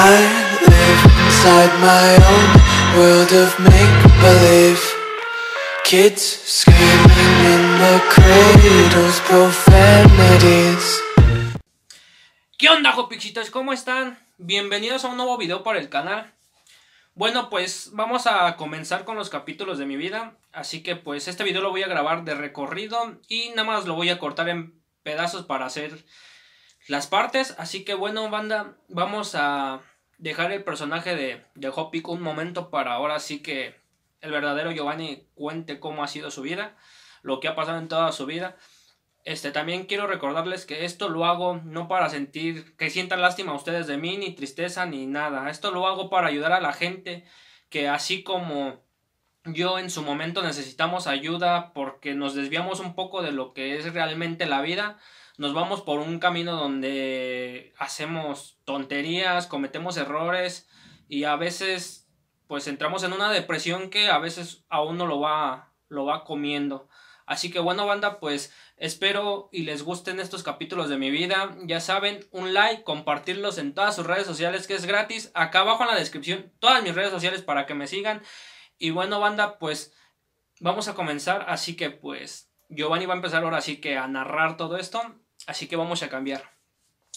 I live inside my own world of make-believe Kids screaming in the cradles, profanities ¿Qué onda, Jopixitos? ¿Cómo están? Bienvenidos a un nuevo video para el canal bueno, pues vamos a comenzar con los capítulos de mi vida. Así que pues este video lo voy a grabar de recorrido y nada más lo voy a cortar en pedazos para hacer las partes. Así que bueno, banda, vamos a dejar el personaje de, de Hopic un momento para ahora sí que el verdadero Giovanni cuente cómo ha sido su vida, lo que ha pasado en toda su vida. Este, también quiero recordarles que esto lo hago no para sentir que sientan lástima ustedes de mí, ni tristeza, ni nada. Esto lo hago para ayudar a la gente que así como yo en su momento necesitamos ayuda porque nos desviamos un poco de lo que es realmente la vida, nos vamos por un camino donde hacemos tonterías, cometemos errores y a veces pues entramos en una depresión que a veces a uno lo va, lo va comiendo. Así que bueno, banda, pues espero y les gusten estos capítulos de mi vida. Ya saben, un like, compartirlos en todas sus redes sociales que es gratis. Acá abajo en la descripción todas mis redes sociales para que me sigan. Y bueno, banda, pues vamos a comenzar. Así que pues Giovanni va a empezar ahora sí que a narrar todo esto. Así que vamos a cambiar.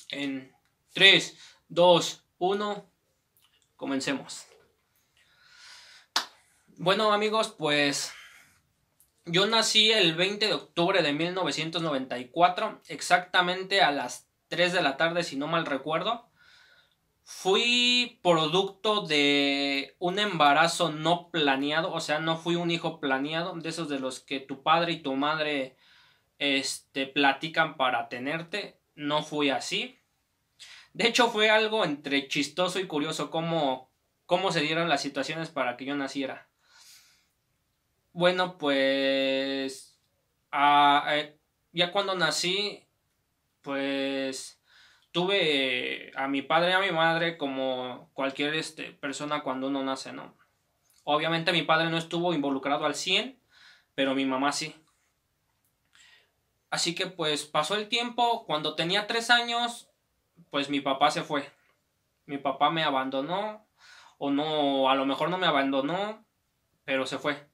En 3, 2, 1, comencemos. Bueno amigos, pues yo nací el 20 de octubre de 1994, exactamente a las 3 de la tarde si no mal recuerdo. Fui producto de un embarazo no planeado, o sea, no fui un hijo planeado, de esos de los que tu padre y tu madre este, platican para tenerte. No fui así. De hecho, fue algo entre chistoso y curioso cómo, cómo se dieron las situaciones para que yo naciera. Bueno, pues eh, ya cuando nací, pues tuve a mi padre y a mi madre como cualquier este, persona cuando uno nace, ¿no? Obviamente mi padre no estuvo involucrado al 100, pero mi mamá sí. Así que pues pasó el tiempo, cuando tenía tres años, pues mi papá se fue. Mi papá me abandonó, o no, a lo mejor no me abandonó, pero se fue.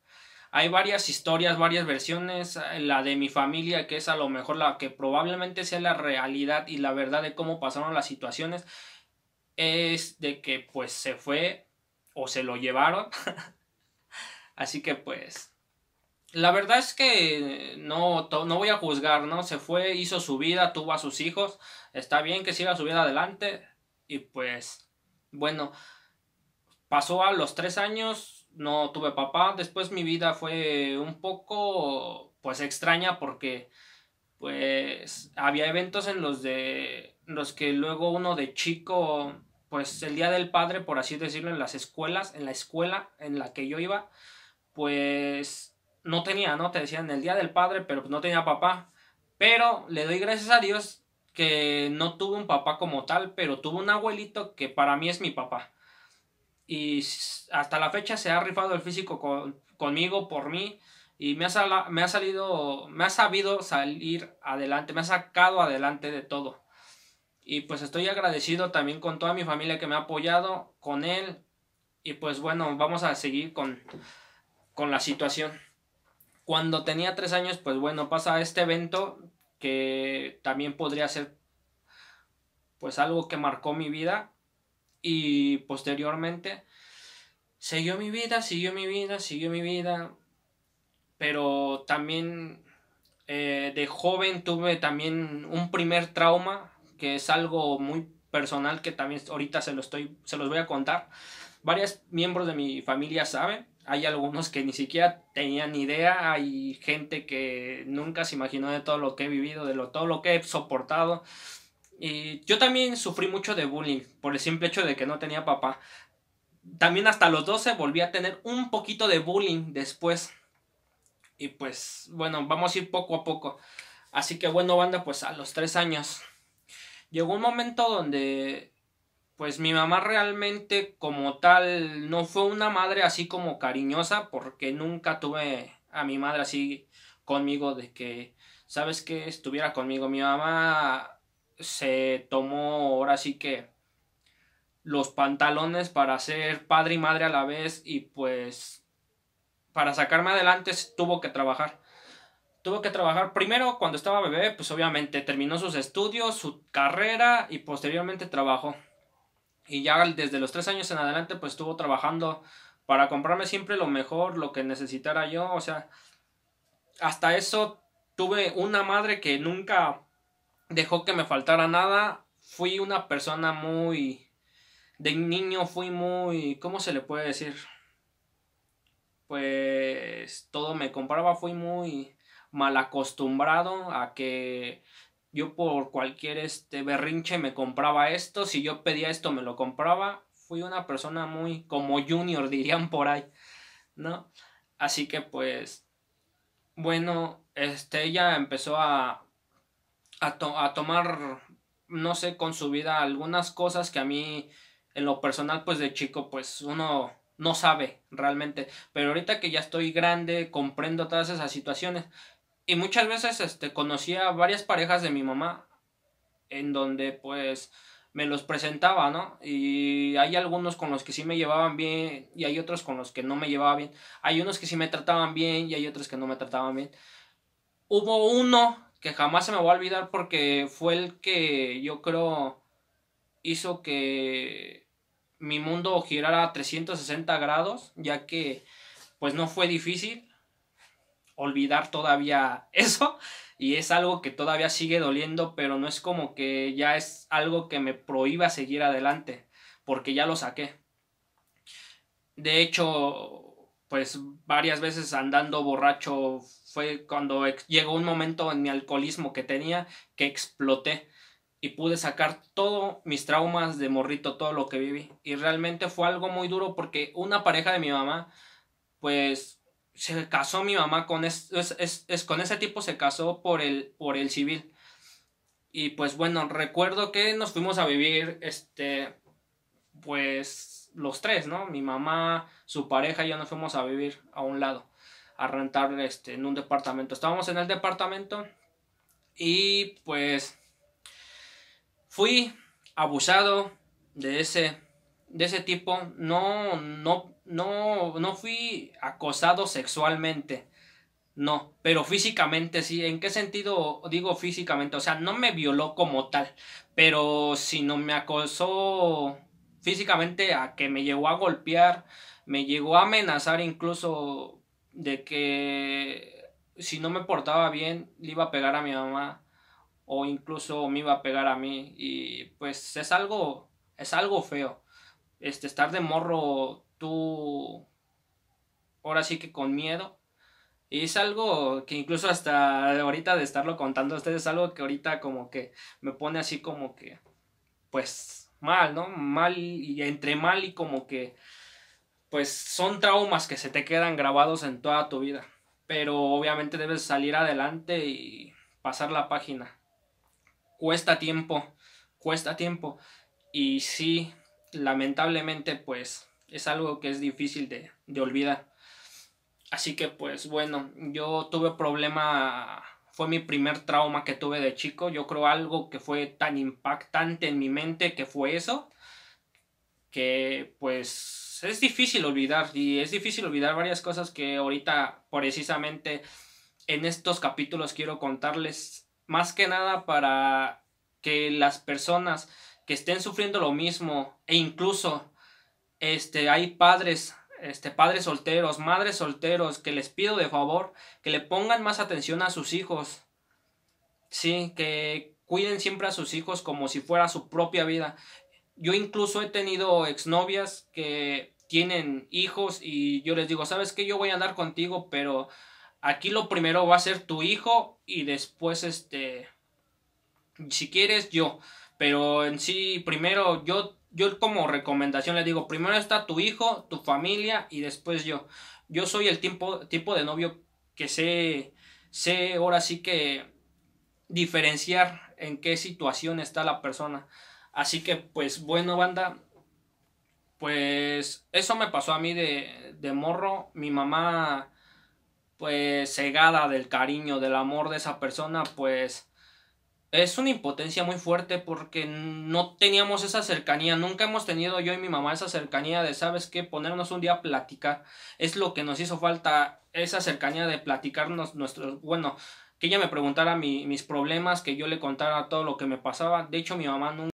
Hay varias historias, varias versiones, eh, la de mi familia, que es a lo mejor la que probablemente sea la realidad y la verdad de cómo pasaron las situaciones, es de que pues se fue o se lo llevaron. Así que pues la verdad es que no, no voy a juzgar, ¿no? Se fue, hizo su vida, tuvo a sus hijos, está bien que siga su vida adelante y pues, bueno, pasó a los tres años, no tuve papá, después mi vida fue un poco, pues, extraña porque, pues, había eventos en los de los que luego uno de chico, pues, el Día del Padre, por así decirlo, en las escuelas, en la escuela en la que yo iba, pues no tenía, ¿no? Te decían el día del padre, pero pues, no tenía papá. Pero le doy gracias a Dios que no tuve un papá como tal, pero tuvo un abuelito que para mí es mi papá. Y hasta la fecha se ha rifado el físico conmigo, por mí, y me ha, me ha salido, me ha sabido salir adelante, me ha sacado adelante de todo. Y pues estoy agradecido también con toda mi familia que me ha apoyado, con él. Y pues bueno, vamos a seguir con la situación. Cuando tenía tres años, pues bueno, pasa este evento que también podría ser pues algo que marcó mi vida y posteriormente siguió mi vida, siguió mi vida, siguió mi vida, pero también eh, de joven tuve también un primer trauma que es algo muy personal que también ahorita se, lo estoy, se los voy a contar. Varios miembros de mi familia saben, hay algunos que ni siquiera tenían idea, hay gente que nunca se imaginó de todo lo que he vivido, de todo lo que he soportado. Y yo también sufrí mucho de bullying por el simple hecho de que no tenía papá. También hasta los 12 volví a tener un poquito de bullying después. Y pues bueno, vamos a ir poco a poco. Así que bueno, banda, pues a los 3 años. Llegó un momento donde pues mi mamá realmente como tal no fue una madre así como cariñosa porque nunca tuve a mi madre así conmigo de que, ¿sabes que Estuviera conmigo. Mi mamá se tomó ahora sí que los pantalones para ser padre y madre a la vez y pues para sacarme adelante tuvo que trabajar. Tuvo que trabajar primero cuando estaba bebé, pues obviamente terminó sus estudios, su carrera y posteriormente trabajó. Y ya desde los tres años en adelante, pues estuvo trabajando para comprarme siempre lo mejor, lo que necesitara yo. O sea, hasta eso tuve una madre que nunca dejó que me faltara nada. Fui una persona muy... De niño fui muy... ¿Cómo se le puede decir? Pues todo me compraba, fui muy mal acostumbrado a que yo por cualquier este berrinche me compraba esto, si yo pedía esto me lo compraba. Fui una persona muy como junior, dirían por ahí, ¿no? Así que pues, bueno, este, ella empezó a, a, a tomar, no sé, con su vida algunas cosas que a mí, en lo personal, pues de chico, pues uno no sabe realmente. Pero ahorita que ya estoy grande, comprendo todas esas situaciones. Y muchas veces este, conocí a varias parejas de mi mamá en donde pues me los presentaba, ¿no? Y hay algunos con los que sí me llevaban bien y hay otros con los que no me llevaba bien. Hay unos que sí me trataban bien y hay otros que no me trataban bien. Hubo uno que jamás se me va a olvidar porque fue el que yo creo hizo que mi mundo girara a 360 grados, ya que pues no fue difícil, olvidar todavía eso y es algo que todavía sigue doliendo, pero no es como que ya es algo que me prohíba seguir adelante, porque ya lo saqué. De hecho, pues varias veces andando borracho fue cuando llegó un momento en mi alcoholismo que tenía que exploté y pude sacar todos mis traumas de morrito, todo lo que viví. Y realmente fue algo muy duro porque una pareja de mi mamá, pues se casó mi mamá con, es, con ese tipo, se casó por el, por el civil. Y pues bueno, recuerdo que nos fuimos a vivir, este, pues los tres, ¿no? Mi mamá, su pareja y yo nos fuimos a vivir a un lado, a rentar este, en un departamento. Estábamos en el departamento y pues fui abusado de ese de ese tipo, no, no, no, no fui acosado sexualmente. No, pero físicamente sí. ¿En qué sentido digo físicamente? O sea, no me violó como tal, pero si no me acosó físicamente a que me llegó a golpear, me llegó a amenazar incluso de que si no me portaba bien le iba a pegar a mi mamá o incluso me iba a pegar a mí y pues es algo es algo feo este, estar de morro tú ahora sí que con miedo. Y es algo que incluso hasta ahorita de estarlo contando a ustedes, es algo que ahorita como que me pone así como que, pues mal, ¿no? Mal y entre mal y como que, pues son traumas que se te quedan grabados en toda tu vida. Pero obviamente debes salir adelante y pasar la página. Cuesta tiempo, cuesta tiempo. Y sí, lamentablemente pues es algo que es difícil de, de olvidar. Así que pues bueno, yo tuve problema, fue mi primer trauma que tuve de chico, yo creo algo que fue tan impactante en mi mente que fue eso, que pues es difícil olvidar y es difícil olvidar varias cosas que ahorita precisamente en estos capítulos quiero contarles, más que nada para que las personas que estén sufriendo lo mismo e incluso este, hay padres, este, padres solteros, madres solteros, que les pido de favor que le pongan más atención a sus hijos. Sí, que cuiden siempre a sus hijos como si fuera su propia vida. Yo incluso he tenido exnovias que tienen hijos y yo les digo, sabes que yo voy a andar contigo, pero aquí lo primero va a ser tu hijo y después este, si quieres yo. Pero en sí, primero yo, yo como recomendación le digo, primero está tu hijo, tu familia y después yo. Yo soy el tipo, tipo de novio que sé, sé ahora sí que diferenciar en qué situación está la persona. Así que pues bueno, banda, pues eso me pasó a mí de, de morro. Mi mamá pues cegada del cariño, del amor de esa persona, pues es una impotencia muy fuerte porque no teníamos esa cercanía, nunca hemos tenido yo y mi mamá esa cercanía de, ¿sabes qué? Ponernos un día a platicar. Es lo que nos hizo falta, esa cercanía de platicarnos nuestros, bueno, que ella me preguntara mis problemas, que yo le contara todo lo que me pasaba. De hecho, mi mamá nunca...